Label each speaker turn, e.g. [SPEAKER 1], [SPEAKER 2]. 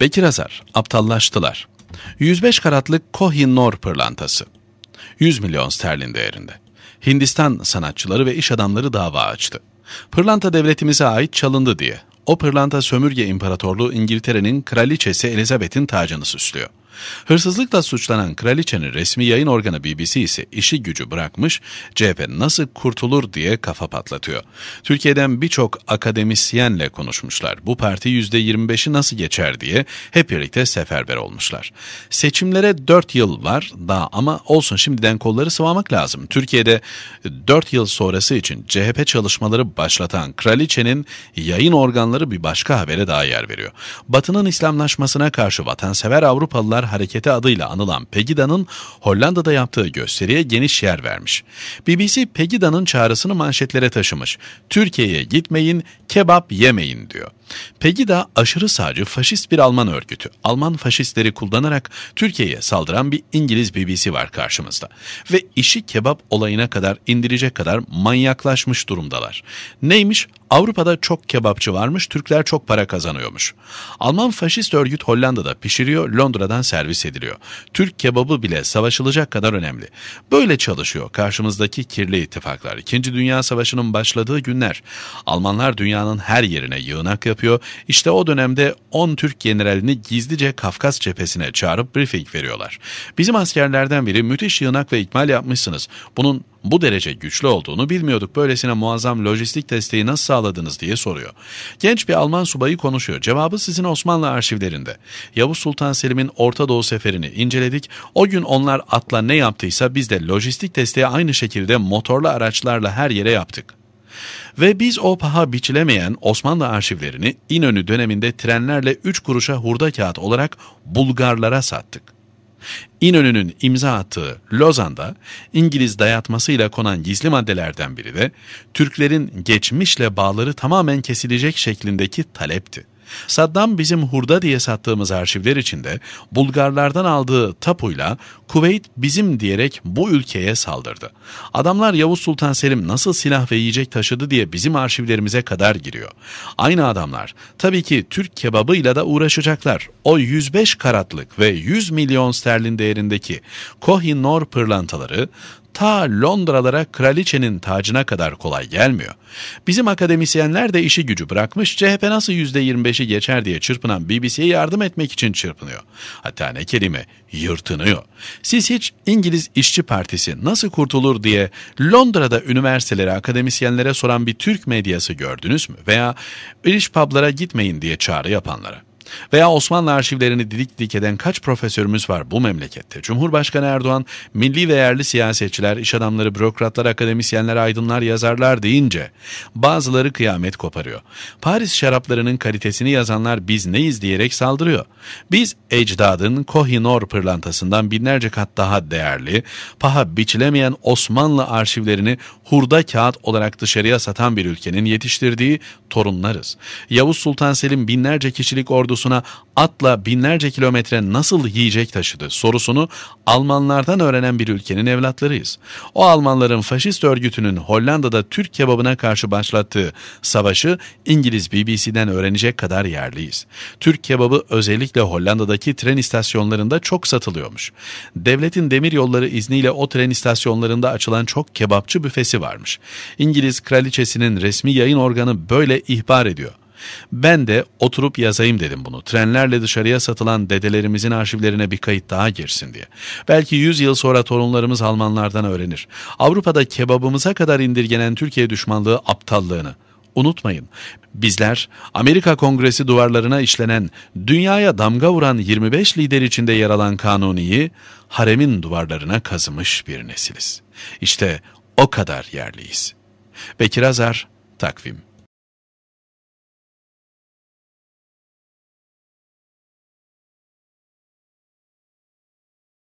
[SPEAKER 1] Bekir Azar, aptallaştılar. 105 karatlık Kohinor pırlantası. 100 milyon sterlin değerinde. Hindistan sanatçıları ve iş adamları dava açtı. Pırlanta devletimize ait çalındı diye. O pırlanta sömürge imparatorluğu İngiltere'nin kraliçesi Elizabeth'in tacını süslüyor. Hırsızlıkla suçlanan kraliçenin resmi yayın organı BBC ise işi gücü bırakmış, CHP nasıl kurtulur diye kafa patlatıyor. Türkiye'den birçok akademisyenle konuşmuşlar. Bu parti %25'i nasıl geçer diye hep birlikte seferber olmuşlar. Seçimlere 4 yıl var daha ama olsun şimdiden kolları sıvamak lazım. Türkiye'de 4 yıl sonrası için CHP çalışmaları başlatan kraliçenin yayın organları bir başka habere daha yer veriyor. Batı'nın İslamlaşmasına karşı vatansever Avrupalılar Hareketi adıyla anılan Pegida'nın Hollanda'da yaptığı gösteriye geniş yer vermiş. BBC Pegida'nın çağrısını manşetlere taşımış. Türkiye'ye gitmeyin, kebap yemeyin diyor. Pegida aşırı sağcı faşist bir Alman örgütü. Alman faşistleri kullanarak Türkiye'ye saldıran bir İngiliz BBC var karşımızda. Ve işi kebap olayına kadar indirecek kadar manyaklaşmış durumdalar. Neymiş? Avrupa'da çok kebapçı varmış, Türkler çok para kazanıyormuş. Alman faşist örgüt Hollanda'da pişiriyor, Londra'dan servis ediliyor. Türk kebabı bile savaşılacak kadar önemli. Böyle çalışıyor karşımızdaki kirli ittifaklar. İkinci Dünya Savaşı'nın başladığı günler. Almanlar dünyanın her yerine yığınak yapıyor. İşte o dönemde 10 Türk generalini gizlice Kafkas cephesine çağırıp briefing veriyorlar. Bizim askerlerden biri müthiş yığınak ve ikmal yapmışsınız. Bunun bu derece güçlü olduğunu bilmiyorduk. Böylesine muazzam lojistik desteği nasıl sağladınız diye soruyor. Genç bir Alman subayı konuşuyor. Cevabı sizin Osmanlı arşivlerinde. Yavuz Sultan Selim'in Orta Doğu seferini inceledik. O gün onlar atla ne yaptıysa biz de lojistik desteği aynı şekilde motorlu araçlarla her yere yaptık. Ve biz o paha biçilemeyen Osmanlı arşivlerini İnönü döneminde trenlerle 3 kuruşa hurda kağıt olarak Bulgarlara sattık. İnönü'nün imza attığı Lozan'da İngiliz dayatmasıyla konan gizli maddelerden biri de Türklerin geçmişle bağları tamamen kesilecek şeklindeki talepti. Saddam bizim hurda diye sattığımız arşivler içinde Bulgarlardan aldığı tapuyla Kuveyt bizim diyerek bu ülkeye saldırdı. Adamlar Yavuz Sultan Selim nasıl silah ve yiyecek taşıdı diye bizim arşivlerimize kadar giriyor. Aynı adamlar tabii ki Türk kebabıyla da uğraşacaklar. O 105 karatlık ve 100 milyon sterlin değerindeki koh i pırlantaları ta Londralara kraliçenin tacına kadar kolay gelmiyor. Bizim akademisyenler de işi gücü bırakmış CHP nasıl %25 ateşi geçer diye çırpınan BBC'ye yardım etmek için çırpınıyor. Hatta ne kelime yırtınıyor. Siz hiç İngiliz İşçi Partisi nasıl kurtulur diye Londra'da üniversitelere, akademisyenlere soran bir Türk medyası gördünüz mü? Veya British publara gitmeyin diye çağrı yapanlara. Veya Osmanlı arşivlerini didik didik eden kaç profesörümüz var bu memlekette? Cumhurbaşkanı Erdoğan, milli ve yerli siyasetçiler, iş adamları, bürokratlar, akademisyenler, aydınlar, yazarlar deyince bazıları kıyamet koparıyor. Paris şaraplarının kalitesini yazanlar biz neyiz diyerek saldırıyor. Biz ecdadın Kohinor pırlantasından binlerce kat daha değerli, paha biçilemeyen Osmanlı arşivlerini hurda kağıt olarak dışarıya satan bir ülkenin yetiştirdiği torunlarız. Yavuz Sultan Selim binlerce kişilik ordu ordusuna atla binlerce kilometre nasıl yiyecek taşıdı sorusunu Almanlardan öğrenen bir ülkenin evlatlarıyız. O Almanların faşist örgütünün Hollanda'da Türk kebabına karşı başlattığı savaşı İngiliz BBC'den öğrenecek kadar yerliyiz. Türk kebabı özellikle Hollanda'daki tren istasyonlarında çok satılıyormuş. Devletin demir yolları izniyle o tren istasyonlarında açılan çok kebapçı büfesi varmış. İngiliz kraliçesinin resmi yayın organı böyle ihbar ediyor. Ben de oturup yazayım dedim bunu. Trenlerle dışarıya satılan dedelerimizin arşivlerine bir kayıt daha girsin diye. Belki 100 yıl sonra torunlarımız Almanlardan öğrenir. Avrupa'da kebabımıza kadar indirgenen Türkiye düşmanlığı aptallığını. Unutmayın, bizler Amerika Kongresi duvarlarına işlenen, dünyaya damga vuran 25 lider içinde yer alan kanuniyi, haremin duvarlarına kazımış bir nesiliz. İşte o kadar yerliyiz. Bekir Azar, Takvim